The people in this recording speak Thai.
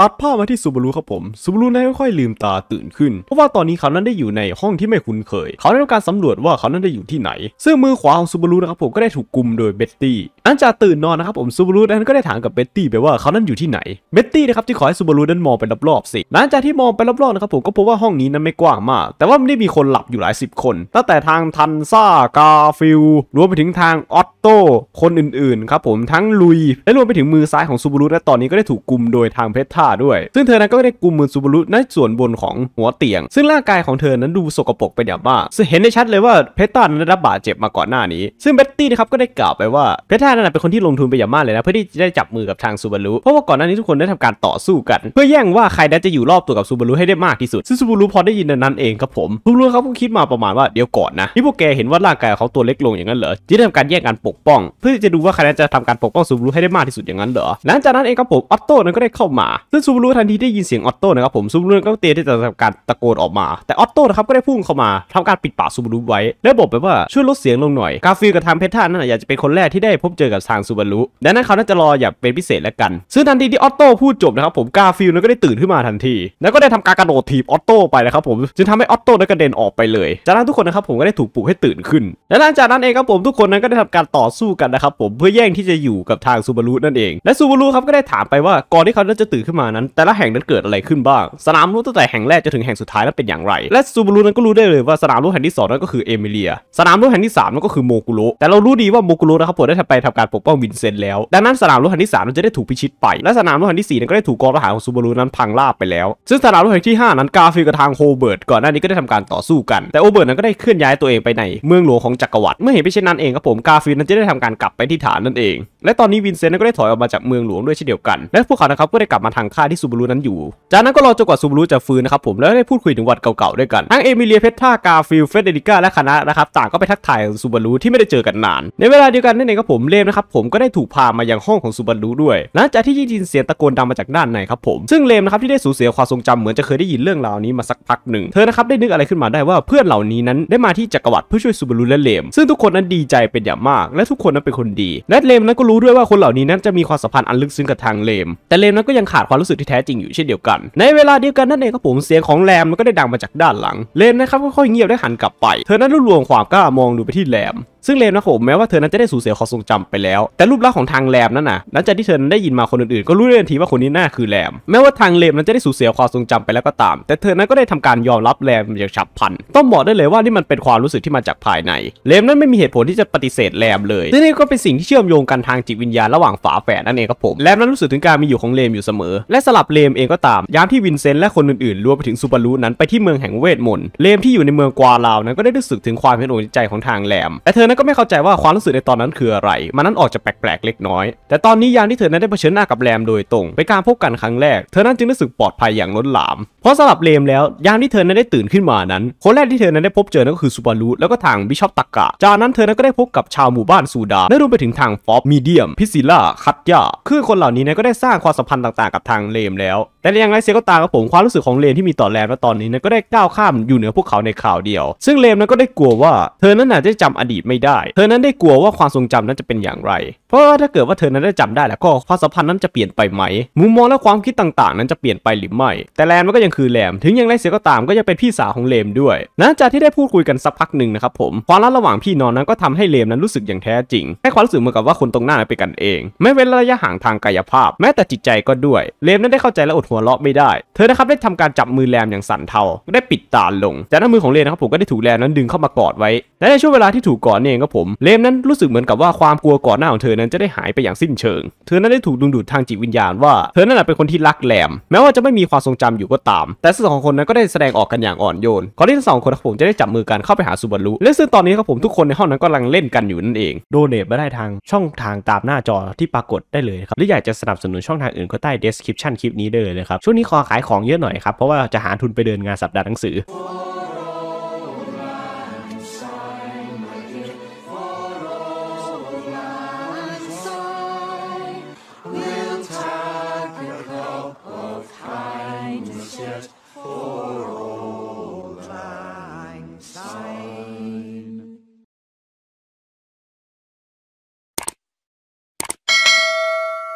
ตัดภาพมาที่ซูบารุครับผมซูบารุนั้นค่อยๆลืมตาตื่นขึ้น เพราะว่าตอนนี้เขานั้นได้อยู่ในห้องที่ไม่คุ้นเคย เขาได้ทำการสำรวจว่าเขานั้นได้อยู่ที่ไหนซึ่งมือขวาของซูบารุนะครับผมก็ได้ถูกกุมโดยเบ็ตตี้อันจากตื่นนอนนะครับผมซูบารุนั้นก็ได้ถามกับเบ็ตตี้ไปว่าเขานั้นอยู่ที่ไหนเบ็ตตี้นะครับที่ขอให้ซูบารุนั้นมองไปรอบๆสิหลังจากที่มองไปรอบๆนะครับผมก็พบว่าห้องนี้นั้นไม่กว้างมาก แต่ว่ามันได้มีคนหลับอยู่หลายสิบคนตั้งแต่ทางทันซ่ากาฟิลรวมไปถึงทางออโต้คนอื่นๆ ครับผมทั้งลุยและรวมไปถึงมือซ้ายของซูบารุั้นตอนนี้ก็ได้ถูกกุมโดยทางเพชรท่าาด้วยซึ่งเธอนั้นก็ได้กุมมือซูบารุในส่วนบนของหัวเตียง ซึ่งร่างกายของเธอนั้นดูสกปรกไปอย่างมากซึ่งเห็นได้ชัดเลยว่าเพตตานั้นได้รับบาดเจ็บมาก่อนหน้านี้ ซึ่งเบ็ตตี้นะครับก็ได้กล่าวไปว่าเพตตานั้นเป็นคนที่ลงทุนไปอย่างมากเลยนะเพื่อที่จะได้จับมือกับทางซูบารุเพราะว่าก่อนหน้านี้ทุกคนได้ทำการต่อสู้กัน เพื่อแย่งว่าใครนั้นจะอยู่รอบตัวกับซูบารุให้ได้มากที่สุดซึ่งซูบารุพอได้ยินนั้นเองครับผมซูบารุเขาก็คิดมาประมาณว่าเดี๋ยวก่อนนะที่พวกแกเห็นว่าร่างกายเขาตัวเล็กลงอย่างนั้นเหรอจะทำการแย่งกันปกป้อง เพื่อจะดูว่าใครนั้นจะทำการปกป้องซูบารุให้ได้มากที่สุดอย่างนั้นเหรอหลังจากนั้นเองครับผมออตโต้นั้นก็ได้เข้ามาซึ่งซูบารุทันทีได้ยินเสียงออตโต้นะครับผมซูบารุก็เตรียมที่จะทำการตะโกนออกมา แต่ออตโต้นะครับก็ได้พุ่งเข้ามาทำการปิดปากซูบารุไว้และบอกไปว่า ช่วยลดเสียงลงหน่อยกาฟิลกับทางเพชรท่านนั่นอยากจะเป็นคนแรกที่ได้พบเจอกับทางซูบารุดังนั้นเขาน่าจะรออย่างเป็นพิเศษแล้วกันซึ่งทันทีที่ออตโต้พูดจบนะครับผมกาฟิลนั้นก็ได้ตื่นขึ้นมาทันที แล้วก็ได้ทำการกระโดดถีบออตโต้ไปนะครับผมจึงทำให้ออตโต้นั้นกระเด็นออกไปเลย จากนั้นทุกคนนะครับผมก็ได้ถูกปลุกให้ตื่นขึ้นและหลังจากนั้นเองครับผมทุกคนนั้นก็ได้ทำการต่อสู้กันนะครับผมเพื่อแย่งที่จะอยู่กับทางซูบูรุนั่นเองและซูบูรุครับก็ได้ถามไปว่าก่อนที่เขาจะตื่นขึ้นมาานั้นแต่ละแห่งนั้นเกิดอะไรขึ้นบ้างสนามรู้ตั้งแต่แห่ง แรกจนถึงแห่งสุดท้ายนั้นเป็นอย่างไรและซูบารุนั้นก็รู้ได้เลยว่าสนามรู้แห่งที่ 2 นั้นก็คือเอมิเลีย สนามรู้แห่งที่3นั้นก็คือโมกุโรแต่เรารู้ดีว่าโมกุโรนะครับผมได้ทำไปทำการปกป้องวินเซนต์แล้วดังนั้นสนามรู้แห่งที่3นั้นจะได้ถูกพิชิตไป และสนามรู้แห่งที่4นั้นก็ได้ถูกกองทหารของซูบารุนั้นพังราบไปแล้วซึ่งสนามรู้แห่งที่5นั้นกาฟิลกับทางโฮเบิร์ตก่อนหน้านี้ก็ได้ทำการต่อสู้กันแต่โอเบิร์ตนั้นก็ได้เคลื่อนย้ายตัวเองไปในเมืองหลวงของจักรวรรดิเมื่อเห็นไปเช่นนั้นเองครับผมกาฟิลนั้นจะได้ทำการกลับไปที่ฐานนั่นเอง และตอนนี้วินเซนต์ก็ได้ถอยออกมาจากเมืองหลวงด้วยเช่นเดียวกัน และพวกเขานะครับก็ได้กลับมาทางค่าที่ซูบารุนั้นอยู่ จากนั้นก็รอจนกว่าซูบารุจะฟื้นนะครับผม แล้วได้พูดคุยถึงวัดเก่าๆด้วยกันทั้งเอมิเลียเพต่ากาฟิลเฟเดริก้าและคณะนะครับต่างก็ไปทักทายซูบารุที่ไม่ได้เจอกันนาน ในเวลาเดียวกันนั่นเองครับผมเลมนะครับผมก็ได้ถูกพามายังห้องของซูบารุด้วยหลังจากที่ยินเสียงตะโกนดังมาจากด้านในครับผม ซึ่งเลมนะครับที่ได้สูญเสียความทรงจำเหมือนจะเคยได้ยินเรื่องราวนี้มาสักพักหนึ่งเธอนะครับได้นึกอะไรขึ้นมาได้ว่าเพื่อนเหล่านี้นั้นได้มาที่จักรวรรดิเพื่อช่วยซูบารุและเลมซึ่งทุกคนนั้นดีใจเป็นอย่างมากและทุกคนนั้นเป็นคนดีและเลมนั้นก็รู้ด้วยว่าคนเหล่านี้นั้นจะมีความสัมพันธ์อันลึกซึ้งกับทางเลม แต่เลมนั้นก็ยังขาดความู้สึกที่แท้จริงอยู่เช่นเดียวกัน ในเวลาเดียวกันนั่นเองครับผมเสียงของแรมมันก็ได้ดังมาจากด้านหลังเลนนะครับก็ค่อยเงียบได้หันกลับไปเธอนั้นรวบรวมความกล้ามองดูไปที่แรมซึ่งเลมนะครผมแม้ว่าเธอนั้นจะได้สูญเสียความทรงจำไปแล้ว แต่รูปลักษณ์ของทางแลมนั้นน่ะหลังจากที่เธอได้ยินมาคนอื่นๆ ก็รู้ได้ทันทีว่าคนนี้น่าคือแลมแม้ว่าทางเลมนั้นจะได้สูญเสียความทรงจำไปแล้วก็ตาม แต่เธอนั้นก็ได้ทำการยอมรับแลมอย่างฉับพลันต้องบอกได้เลยว่านี่มันเป็นความรู้สึกที่มาจากภายในเลมนั้นไม่มีเหตุผลที่จะปฏิเสธแลมเลยซึ่งนี่ก็เป็นสิ่งที่เชื่อมโยงกันทางจิตวิญญาณระหว่างฝาแฝดนั่นเองครับผมแลมนั้นรู้สึกถึงการมีอยู่ของเลมอยู่เสมอและสลับเลมเองก็ตามยามที่วินเซนต์และคนอื่นๆรวมไปถึงซูบารุนั้นไปที่เมืองแห่งเวทมนต์เลมที่อยู่ในเมืองกวาลาวนั้นก็ได้รู้สึกถึงความเป็นอกใจของทางแลมแต่เธอนั้นก็ไม่เข้าใจว่าความรู้สึกในตอนนั้นคืออะไรมันนั้นออกจะแปลกๆ เล็กน้อย แต่ตอนนี้ยามที่เธอนั้นได้เผชิญหน้ากับแรมโดยตรงเป็นการพบกันครั้งแรกเธอนั้นจึงรู้สึกปลอดภัยอย่างล้นหลามเพราะสำหรับเลมแล้วยามที่เธอนั้นได้ตื่นขึ้นมานั้นคนแรกที่เธอนั้นได้พบเจอนั่นก็คือซูบารุแล้วก็ทางบิชอปตากะจากนั้นเธอนั้นก็ได้พบกับชาวหมู่บ้านซูดาและรวมไปถึงทางฟอบมีเดียมพิซิล่าคัตยาคือคนเหล่านี้นั้นก็ได้สร้างความสัมพันธ์ต่าง ๆกับทางเลมแล้ว แต่อย่างไรเสียก็ตามกับผมความรู้สึกของเลมที่มีต่อแรมและตอนนี้นั้นก็ได้ก้าวข้ามอยู่เหนือพวกเขาในข่าวเดียว ซึ่งเลมนั้นก็ได้กลัวว่าเธอนั้นอาจจะจำอดีตไม่ได้เธอนั้นได้กลัวว่าความทรงจำนั้นจะเป็นอย่างไร เพราะว่าถ้าเกิดว่าเธอนั้นได้จำได้แล้วก็ความสัมพันธ์นั้นจะเปลี่ยนไปไหม มุมมองและความคิดต่างๆนั้นจะเปลี่ยนไปหรือไม่ แต่แลมมันก็ยังคือแลม ถึงอย่างไรเสียก็ตามก็ยังเป็นพี่สาวของเลมด้วยหลังจากที่ได้พูดคุยกันสักพักหนึ่งนะครับผม ความรักระหว่างพี่น้องนั้นก็ทำให้เลมนั้นรู้สึกอย่างแท้จริงให้ความรู้สึกเหมือนกับว่าคนตรงหน้าเป็นกันเอง ไม่เว้นระยะห่างทางกายภาพ แม้แต่จิตใจก็ด้วย เลมนั้นได้เข้าใจและอดหัวเราะไม่ได้ เธอนะครับได้ทำการจับมือแลมอย่างสั่นเทาได้ปิดตาลงจากน้นมือของเลมนะครับผมก็ได้ถูกแลมนั้นดึงเข้ามากอดไว้และในช่วงเวลาที่ถูกกอดเองครับผมเลมนั้นรู้สึกเหมือนกับว่าความกลัวก่อนหน้าของเธอนั้นจะได้หายไปอย่างสิ้นเชิง เธอนั้นได้ถูกดึงดูดทางจิตวิญญาณ ว่า เธอนั้นเป็นคนที่รักแลมแม้ว่าจะไม่มีความทรงจำอยู่ก็ตาม แต่สองคนนั้นก็ได้แสดงออกกันอย่างอ่อนโยนก่อนที่ทั้งสองคนครับผมจะได้จับมือกันเข้าไปหาซูบารุและซึ่งตอนนี้ครับผมทุกคนในห้องนั้นก็กำลังเล่นกันอยู่นั่นเองโดเนทมาได้ทางช่องทางตามหน้าจอที่ปรากฏได้เลยครับหรืออยากจะสนับสนุนช่องทางอื่นก็ใต้ description คลิปนี้ได้เลยนะครับช่วงนี้ขอขายของเยอะหน่อยครับเพราะว่าจะหาทุนไปเดินงานสัปดาห์หนังสือ